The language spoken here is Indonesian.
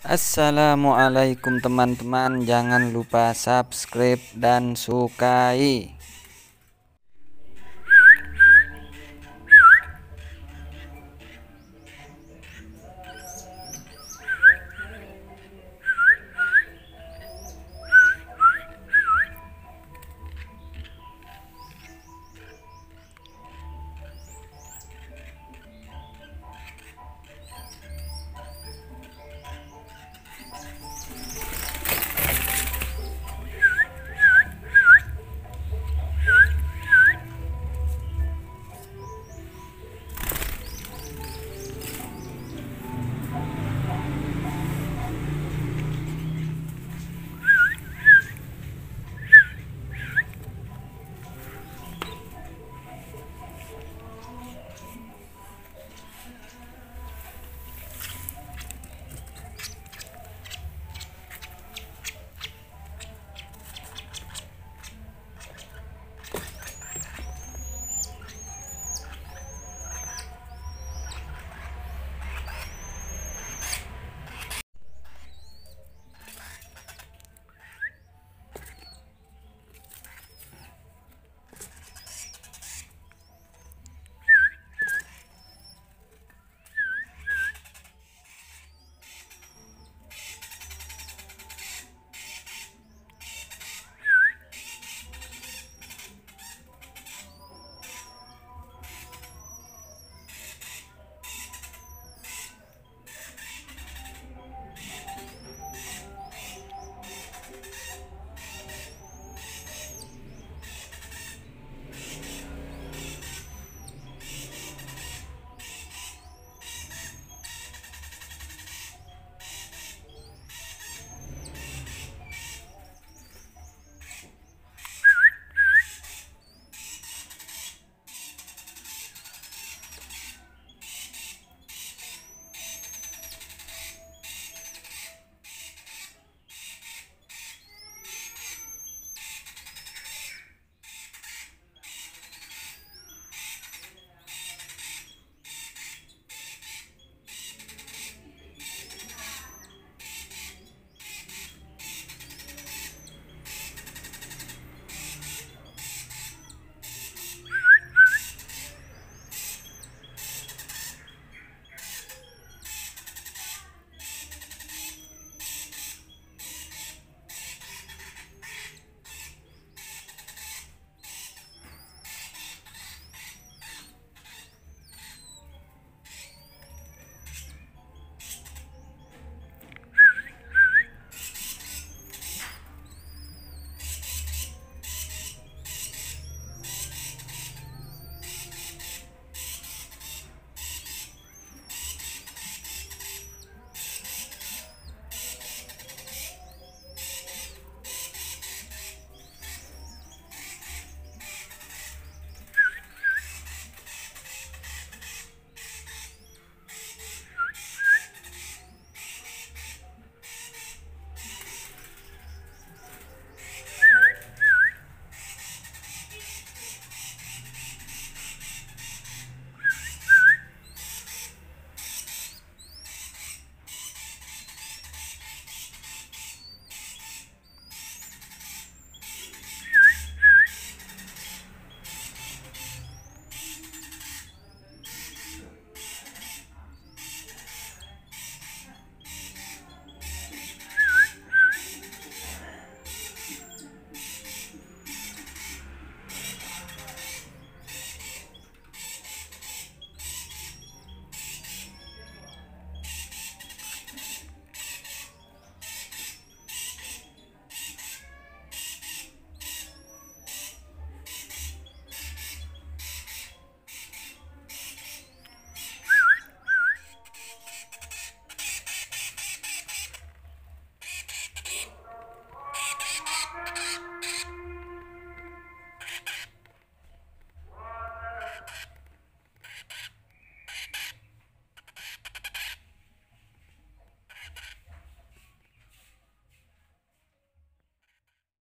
Assalamualaikum teman-teman jangan lupa subscribe dan sukai